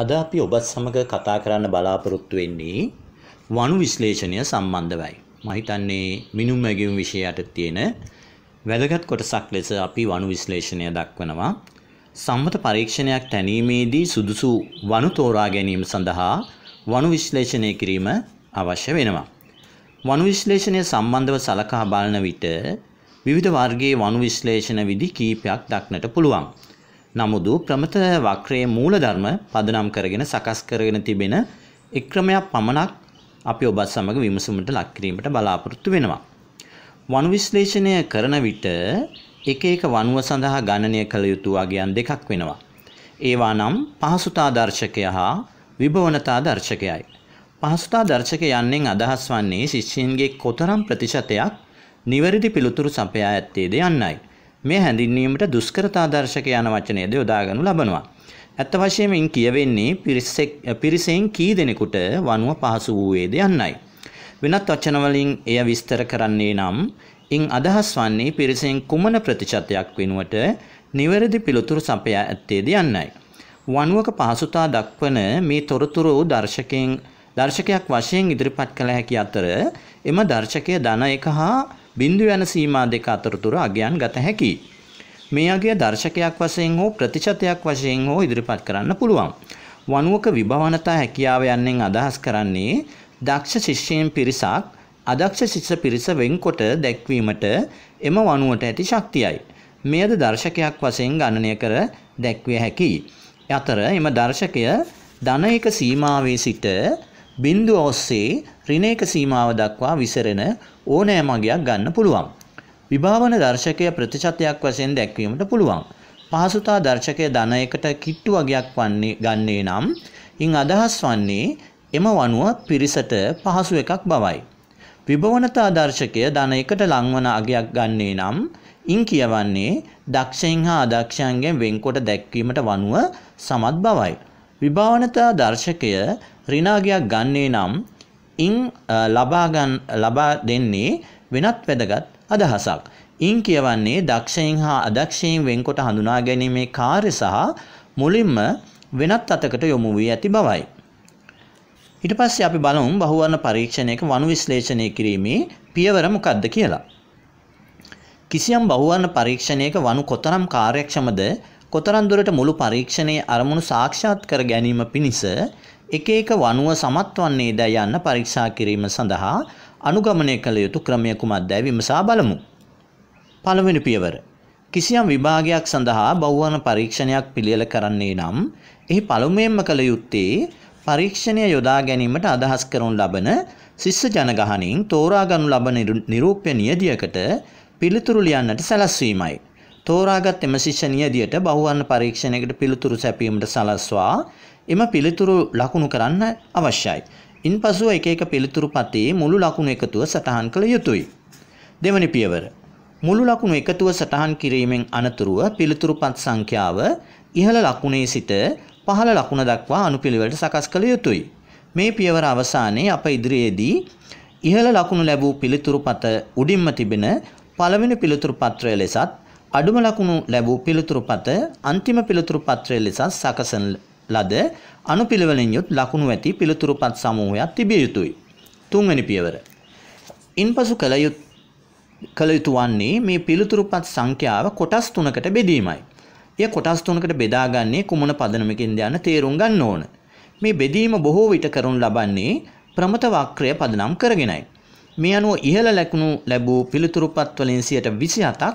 අද අපි ඔබත් සමග කතා කරන්න බලාපොරොත්තු වෙන්නේ වනු විශ්ලේෂණය සම්බන්ධවයි. මම හිතන්නේ මිනුම් මැගීම් විෂය යට තියෙන වැදගත් කොටසක් ලෙස අපි වනු විශ්ලේෂණය දක්වනවා. සම්මත පරීක්ෂණයක් තැනීමේදී සුදුසු වනු තෝරා ගැනීම සඳහා වනු විශ්ලේෂණය කිරීම අවශ්‍ය වෙනවා. වනු විශ්ලේෂණය සම්බන්ධව සලකා බලන විට විවිධ වර්ගයේ වනු විශ්ලේෂණ විදි කීපයක් දක්නට පුළුවන්. නමුදු ප්‍රමත වක්‍රයේ මූලධර්ම පදනම් කරගෙන සකස් කරගෙන තිබෙන එක් ක්‍රමයක් පමණක් අපි ඔබත් සමග විමසුමට ලක් කිරීමට බලාපොරොත්තු වෙනවා. වනු විශ්ලේෂණය කරන විට එක එක වනුව සඳහා ගණනය කළ යුතු වගයන් දෙකක් වෙනවා. ඒවා නම් පහසුතා දර්ශකය හා විභවනතා දර්ශකයයි. පහසුතා දර්ශක යන්නෙන් අදහස් වන්නේ ශිෂ්‍යයන්ගේ කොතරම් ප්‍රතිශතයක් නිවැරදි පිළිතුරු සපයා ඇත්තේද යන්නයි. මේ හැඳින්වීමට දුෂ්කරතා දර්ශක යන වචනයද යොදාගනු ලබනවා. ඇත්ත වශයෙන්ම කියවෙන්නේ පිරිසෙන් කී දෙනෙකුට වනුව පහසු වූයේද යන්නයි. වෙනත් වචනවලින් එය විස්තර කරන්නේ නම් ඉන් අදහස් වන්නේ පිරිසෙන් කුමන ප්‍රතිශතයක් වෙනුවට නිවැරදි පිළිතුරු සපයා ඇත්තේද යන්නයි. වනුවක පහසුතා දක්වන මේ තොරතුරු දර්ශකයෙන් දර්ශකයක් වශයෙන් ඉදිරිපත් කළ හැකි අතර එම දර්ශකය ධන එක හා බිඳු යන සීමා දෙක අතරතුර අගයන් ගත හැකියි. මේ අගය දර්ශකයක් වශයෙන් හෝ ප්‍රතිශතයක් වශයෙන් හෝ ඉදිරිපත් කරන්න පුළුවන්. වනුවක විභවනතා හැකියාව යන්නෙන් අදහස් කරන්නේ දක්ෂ ශිෂ්‍යයන් පිරිසක් අදක්ෂ ශිෂ්‍ය පිරිස වෙන්කොට දැක්වීමට එම වනුවට ඇති ශක්තියයි. මෙයද දර්ශකයක් වශයෙන් ගණනය කර දැක්විය හැකියි. අතර එම දර්ශකය ධන එක සීමාවේ සිට බිඳුව ඔස්සේ ඍණයක සීමාව දක්වා විසරෙන ඕනෑම අගයක් ගන්න පුළුවන්. විභාවන දර්ශකය ප්‍රතිශතයක් වශයෙන් දැක්වීමට පුළුවන්. පහසුතා දර්ශකය ධනයකට කිට්ටු වගයක් වන්නේ ගන්නේ නම් ඉන් අදහස් වන්නේ එම වනුව පිරිසට පහසු එකක් බවයි. විභවනතා දර්ශකය ධනයකට ලංවන අගයක් ගන්නේ නම් ඉන් කියවන්නේ දක්ෂයන් හා අදක්ෂයන්ගෙන් වෙන්කොට දැක්වීමට වනුව සමත් බවයි. විභාවනතා දර්ශකය රිනාගයක් ගන්නේ නම් ඉන් ලබාගන් ලබා දෙන්නේ වෙනත් වැදගත් අදහසක්. ඉන් කියවන්නේ දක්ෂයෙන් හා අදක්ෂයෙන් වෙන්කොට හඳුනා ගැනීමේ කාර්ය සහ මුලින්ම වෙනත් අතකට යොමු වී ඇති බවයි. ඊට පස්සේ අපි බලමු බහුවර්ණ පරීක්ෂණයක වනු විශ්ලේෂණය කිරීමේ පියවර මොකක්ද කියලා. කිසියම් බහුවර්ණ පරීක්ෂණයක වනු කොතරම් කාර්යක්ෂමද කොතරම් දුරට මුළු පරීක්ෂණයේ අරමුණු සාක්ෂාත් කර ගැනීම පිණිස එක එක වනුව සමත් වන්නේද යන්න පරීක්ෂා කිරීම සඳහා අනුගමනය කළ යුතු ක්‍රමය කුමක්දැයි විමසා බලමු. පළවෙනි පියවර. කිසියම් විභාගයක් සඳහා බෞවන පරීක්ෂණයක් පිළියෙල කරන්නේ නම් එහි පළමුවෙන්ම කළ යුත්තේ පරීක්ෂණය යොදා ගැනීමට අදහස් කරනු ලබන ශිෂ්‍ය ජනගහනින් තෝරාගනු ලබන නිරූප්‍ය නියදියකට පිළිතුරු ලියන්නට සැලැස්වීමයි. තෝරාගත් එම ශිෂ්‍ය නියදියට බහුවර්ණ පරීක්ෂණයකට පිළිතුරු සැපීමට සලස්වා එම පිළිතුරු ලකුණු කරන්න අවශ්‍යයි. ඉන්පසුව එක එක පිළිතුරු පතේ මුළු ලකුණු එකතුව සටහන් කළ යුතුයි. දෙවනි පියවර. මුළු ලකුණු එකතුව සටහන් කිරීමෙන් අනතුරුව පිළිතුරු පත් සංඛ්‍යාව ඉහළ ලකුණේ සිට පහළ ලකුණ දක්වා අනුපිළිවෙලට සකස් කළ යුතුයි. මේ පියවර අවසානයේ අප ඉදිරියේදී ඉහළ ලකුණු ලැබූ පිළිතුරු පත උඩින්ම තිබෙන පළවෙනි පිළිතුරු පත්‍රය ලෙසත් අඩුම ලකුණු ලැබූ පිළිතුරු පත අන්තිම පිළිතුරු පත්‍රය ලෙස සකසන ලද අනුපිළිවෙලින් යුත් ලකුණු ඇති පිළිතුරු පත් සමූහයක් තිබිය යුතුයි. තුන්වැනි පියවර. ඉන්පසු කළ යුත් කළ යුතු වන්නේ මේ පිළිතුරු පත් සංඛ්‍යාව කොටස් තුනකට බෙදීමයි. එය කොටස් තුනකට බෙදාගන්නේ කුමන පදනමකින්ද යන තේරුම් ගන්න ඕන. මේ බෙදීම බොහෝ විට කරනු ලබන්නේ ප්‍රමත වක්‍රය පදනම් කරගෙනයි. මේ අනුව ඉහළ ලකුණු ලැබූ පිළිතුරු පත් වලින් 127ක්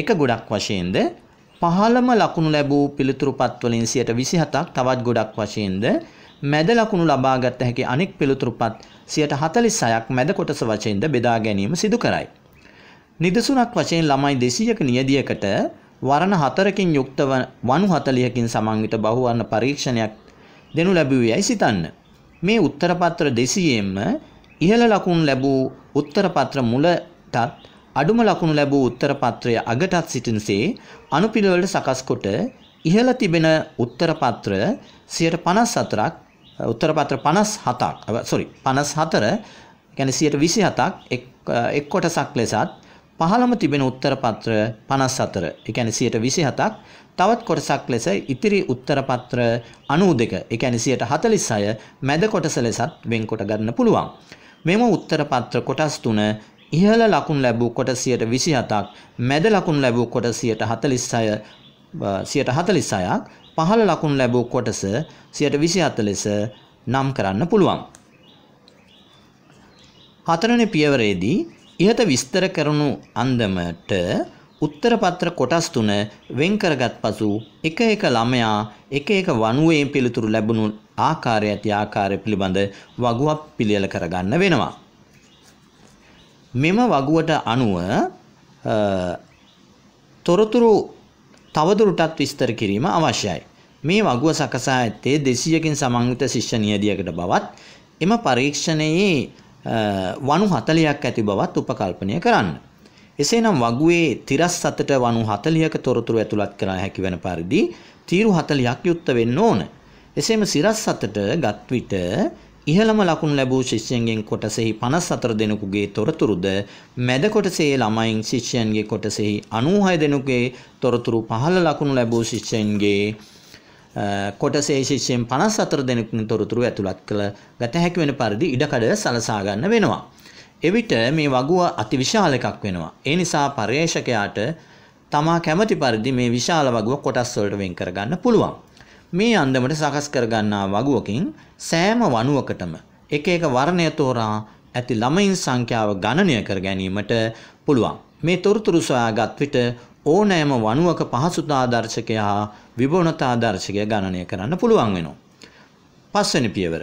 එක ගොඩක් වශයෙන්ද පහළම ලකුණු ලැබූ පිළිතුරුපත් වලින් 127ක් තවත් ගොඩක් වශයෙන්ද මැද ලකුණු ලබාගත හැකි අනෙක් පිළිතුරුපත් 146ක් මැද කොටස වශයෙන්ද බෙදා ගැනීම සිදු කරයි. නිදසුනක් වශයෙන් ළමයි 200ක නියදියකට වරණ 4කින් යුක්ත වනු 40කින් සමන්විත බහුවර්ණ පරීක්ෂණයක් දෙනු ලැබුවේයි සිතන්න. මේ උත්තර පත්‍ර 200ෙම ඉහළ ලකුණු ලැබූ උත්තර පත්‍ර මුලටත් අඩුම ලකුණු ලැබූ උත්තර පත්‍රය අගටත් සිටින්සේ අනුපිළිවෙලට සකස් කොට ඉහළ තිබෙන උත්තර පත්‍ර 154ක් උත්තර පත්‍ර 57ක් sorry 54 කියන්නේ 127ක් එක් කොටසක් ලෙසත් පහළම තිබෙන උත්තර පත්‍ර 54 ඒ කියන්නේ 127ක් තවත් කොටසක් ලෙස ඉතිරි උත්තර පත්‍ර 92 ඒ කියන්නේ 146 මැද කොටස ලෙසත් වෙන්කොට ගන්න පුළුවන්. මෙම උත්තර පත්‍ර කොටස් තුන ඉහළ ලකුණු ලැබූ කොට 127ක් මැද ලකුණු ලැබූ කොට 146 146ක් පහළ ලකුණු ලැබූ කොටස 127 ලෙස නම් කරන්න පුළුවන්. හතරවෙනි පියවරේදී ඉහත විස්තර කරනු අන්දමට උත්තර පත්‍ර කොටස් තුන වෙන් කරගත් පසු එක එක ළමයා එක එක වනුවේ පිළිතුරු ලැබුණු ආකාරය ඇති ආකාරය පිළිබඳ වගුවක් පිළියෙල කරගන්න වෙනවා. මෙම වගුවට අනුව තොරතුරු තවදුරටත් විස්තර කිරීම අවශ්‍යයි. මේ වගුව සකසා ඇත්තේ දෙසියකින් සමංවිත ශිෂ්‍ය නියදියකට බවත් එම පරීක්ෂණයේ වනු හතලයක් ඇති බවත් උපකල්පනය කරන්න. එසේනම් වගුවේ තිරස් සතට වනු හතලියක තොරතුරු ඇතුළත් කරා හැකි වෙන පරිදි තීරු හතලයක් යුක්ත වෙන්න ඕන. එසේම සිරස් සතට ගත්විට ඉහළම ලකුණු ලැබූ ශිෂ්‍යයන්ගෙන් කොටසෙහි 54 දෙනෙකුගේ තොරතුරුද මැද කොටසේ ළමයින් ශිෂ්‍යයන්ගේ කොටසෙහි 96 දෙනෙකුගේ තොරතුරු පහළ ලකුණු ලැබූ ශිෂ්‍යයන්ගේ කොටසේ ශිෂ්‍යයන් 54 දෙනෙකුගේ තොරතුරු ඇතුළත් කළ ගත හැකි වෙන පරිදි ඉඩකඩ සලසා ගන්න වෙනවා. එවිට මේ වගුව අතිවිශාල එකක් වෙනවා. ඒ නිසා පර්යේෂකයාට තමා කැමති පරිදි මේ විශාල වගුව කොටස් වලට වෙන් කරගන්න පුළුවන්. මේ අන්දමට සකස් කරගන්නා වගුවකින් සෑම වනුවකටම එක එක වර්ණය තෝරා ඇති ළමයින් සංඛ්‍යාව ගණනය කර ගැනීමට පුළුවන්. මේ තොරතුරු සොයාගත් විට ඕනෑම වනුවක පහසුතා දර්ශකයා විභවනතා දර්ශකය ගණනය කරන්න පුළුවන් වෙනවා. පස්වෙනි පියවර.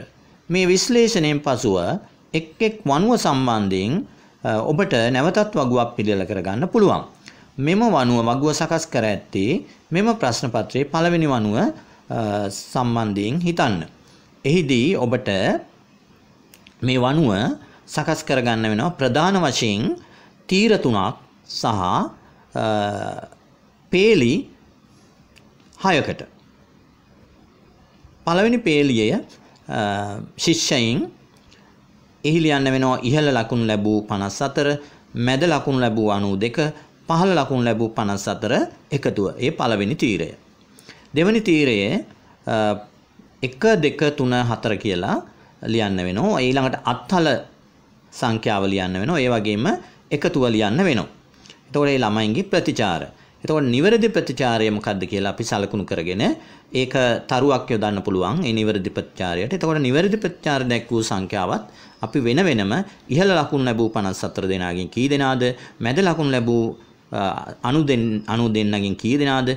මේ විශ්ලේෂණයෙන් පසුව එක් එක් වනුව සම්බන්ධයෙන් ඔබට නැවතත් වගුවක් පිළිල කරගන්න පුළුවන්. මෙම වනුව වගුව සකස් කර ඇත්තේ මෙම ප්‍රශ්නපත්‍රයේ පළවෙනි වනුව සම්බන්ධයෙන් හිතන්න. එහිදී ඔබට මේ වනුව සකස් කරගන්න වෙනවා ප්‍රධාන වශයෙන් තීර තුනක් සහ පේලි හයකට. පළවෙනි පේලියය ශිෂ්‍යයින් එහි ලියන්න වෙනවා ඉහළ ලකුණු ලැබූ 54 මැද ලකුණු ලැබූ 92 පහළ ලකුණු ලැබූ 54 එකතුව. ඒ පළවෙනි තීරය. දෙවනි තීරයේ 1 2 3 4 කියලා ලියන්න වෙනවා. ඊළඟට අත්හල සංඛ්‍යාව ලියන්න වෙනවා. ඒ වගේම එකතුව ලියන්න වෙනවා. එතකොට මේ ළමයින්ගේ ප්‍රතිචාර. එතකොට නිවැරදි ප්‍රතිචාරය මොකද්ද කියලා අපි සලකුණු කරගෙන ඒක තරුවක් යොදන්න පුළුවන් ඒ නිවැරදි ප්‍රතිචාරයට. එතකොට නිවැරදි ප්‍රතිචාර දැක් වූ සංඛ්‍යාවත් අපි වෙන වෙනම ඉහළ ලකුණු ලැබූ 54 දෙනාගෙන් කී දෙනාද මැද ලකුණු ලැබූ 90 90 දෙනාගෙන් කී දෙනාද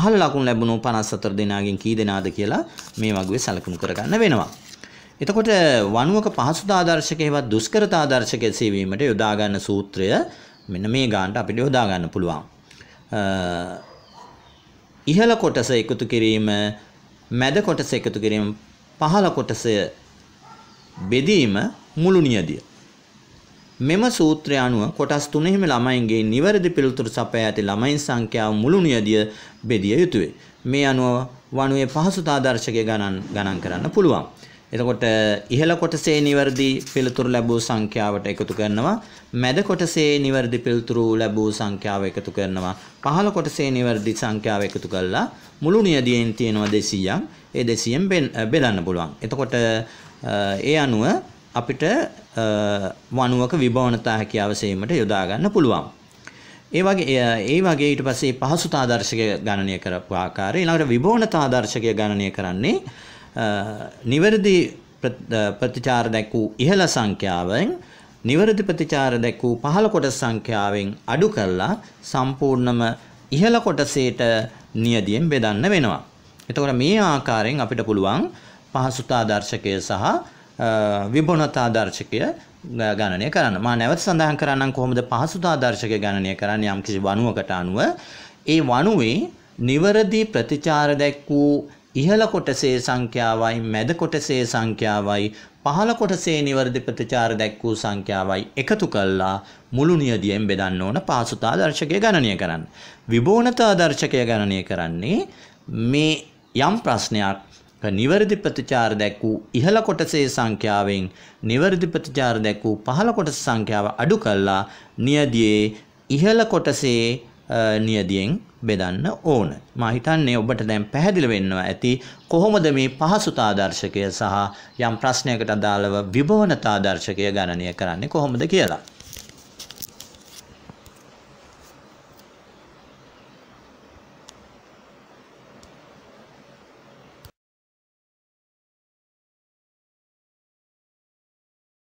පහළ ලකුණු ලැබුණු 54 දෙනාගෙන් කී දෙනාද කියලා මේ වගේ සැලකුණු කරගන්න වෙනවා. එතකොට වණුවක පහසුතා ආදර්ශකේවත් දුෂ්කරතා ආදර්ශකයේ සෙවීමට යොදා ගන්න සූත්‍රය මෙන්න මේ ගානට අපිට යොදා ගන්න පුළුවන්. ඉහළ කොටස එකතු කිරීම, මැද කොටස එකතු කිරීම, පහළ කොටස බෙදීම මුළු නියදිය. මෙම සූත්‍රය අනුව කොටස් තුනෙහිම ළමයින්ගේ නිවැරදි පිළිතුරු සපයා ඇති ළමයින් සංඛ්‍යාව මුළු නියදිය බෙදිය යුතුය. මේ අනුව වනුවේ පහසුතා දර්ශකය ගණන් ගණන් කරන්න පුළුවන්. එතකොට ඉහළ කොටසේ නිවැරදි පිළිතුරු ලැබූ සංඛ්‍යාවට එකතු කරනවා මැද කොටසේ නිවැරදි පිළිතුරු ලැබූ සංඛ්‍යාව එකතු කරනවා පහළ කොටසේ නිවැරදි සංඛ්‍යාව එකතු කළා මුළු නියදියෙන් තියෙනවා 200ක් ඒ 200ෙන් බෙදන්න පුළුවන් එතකොට ඒ අනුව අපිට වණුවක විභවනතා හැකියාව සෙවීමට යොදා ගන්න පුළුවන්. ඒ වගේ ඒ වගේ ඊට පස්සේ පහසුතා දර්ශකය ගණනය කරපු ආකාරය ඊළඟට විභවනතා දර්ශකය ගණනය කරන්නේ නිවැරදි ප්‍රතිචාර දැක්වූ ඉහළ සංඛ්‍යාවෙන් නිවැරදි ප්‍රතිචාර දැක්වූ පහළ කොටස් සංඛ්‍යාවෙන් අඩු කරලා සම්පූර්ණම ඉහළ කොටසේට නියදියෙන් බෙදන්න වෙනවා. එතකොට මේ ආකාරයෙන් අපිට පුළුවන් පහසුතා දර්ශකය සහ විබුණතා දර්ශකය ගණනය කරන්න මා නැවත සඳහන් කරන්නම් කොහොමද පහසුතා දර්ශකය ගණනය කරන්න යම් කිසි වනුවකට අනුව ඒ වනුවේ නිවරදි ප්‍රතිචාර දැක් වූ ඉහළ කොටසේ සංඛ්‍යාවයි මැද කොටසේ සංඛ්‍යාවයි පහළ කොටසේ නිවර්දි ප්‍රතිචාර දැක් වූ සංඛ්‍යාවයි එකතු කළා මුළු නියදියෙන් බෙදන්න ඕන පාසුතා දර්ශකය ගණනය කරන්න. විභෝනතා දර්ශකය ගණනය කරන්නේ මේ යම් ප්‍රශ්නයක් නිවැරදි ප්‍රතිචාර දැක් වූ ඉහළ කොටසේ සංඛ්‍යාවෙන් නිවැරදි ප්‍රතිචාර දැක් වූ පහළ කොටස සංඛ්‍යාව අඩු කළා නියදියේ ඉහළ කොටසේ නියදියෙන් බෙදන්න ඕන. මා හිතන්නේ ඔබට දැන් පැහැදිලි වෙන්නවා ඇති කොහොමද මේ පහසුතා දර්ශකය සහ යම් ප්‍රශ්නයකට අදාළව විභවනතා දර්ශකය ගණනය කරන්නේ කොහොමද කියලා.